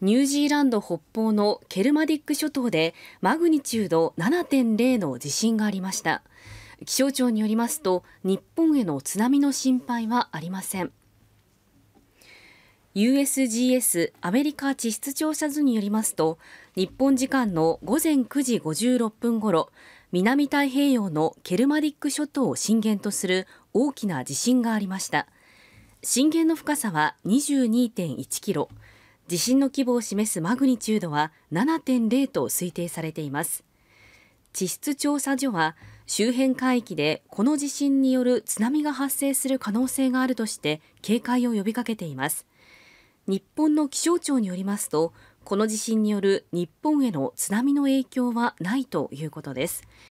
ニュージーランド北方のケルマディック諸島でマグニチュード7.0の地震がありました気象庁によりますと日本への津波の心配はありません USGS アメリカ地質調査図によりますと日本時間の午前9時56分ごろ南太平洋のケルマディック諸島を震源とする大きな地震がありました震源の深さは22.1キロ地震の規模を示すマグニチュードは7.0と推定されています地質調査所は周辺海域でこの地震による津波が発生する可能性があるとして警戒を呼びかけています日本の気象庁によりますとこの地震による日本への津波の影響はないということです